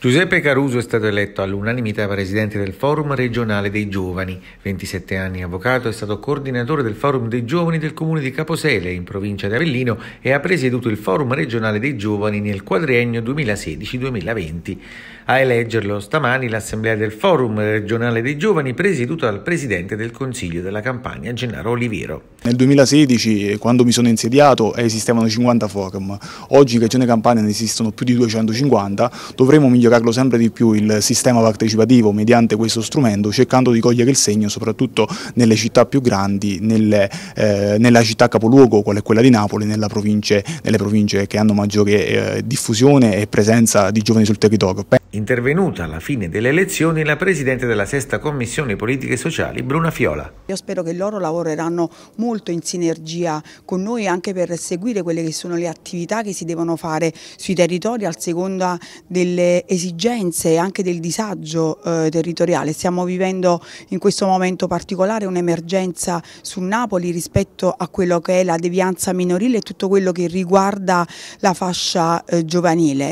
Giuseppe Caruso è stato eletto all'unanimità presidente del Forum regionale dei giovani. 27 anni avvocato, è stato coordinatore del Forum dei giovani del comune di Caposele, in provincia di Avellino, e ha presieduto il Forum regionale dei giovani nel quadriennio 2016-2020. A eleggerlo stamani l'assemblea del Forum regionale dei giovani presieduta dal presidente del Consiglio della Campania, Gennaro Oliviero. Nel 2016, eh, quando mi sono insediato, eh, esistevano 50 forum. Oggi in Campania ne esistono più di 250. dovremmo migliorare migliorarlo sempre di più il sistema partecipativo mediante questo strumento, cercando di cogliere il segno soprattutto nelle città più grandi, nelle, eh, nella città capoluogo, qual è quella di Napoli, province, nelle province che hanno maggiore eh, diffusione e presenza di giovani sul territorio. Intervenuta alla fine delle elezioni la Presidente della Sesta Commissione Politiche Sociali, Bruna Fiola. Io spero che loro lavoreranno molto in sinergia con noi anche per seguire quelle che sono le attività che si devono fare sui territori a seconda delle esigenze e anche del disagio eh, territoriale. Stiamo vivendo in questo momento particolare un'emergenza su Napoli rispetto a quello che è la devianza minorile e tutto quello che riguarda la fascia eh, giovanile.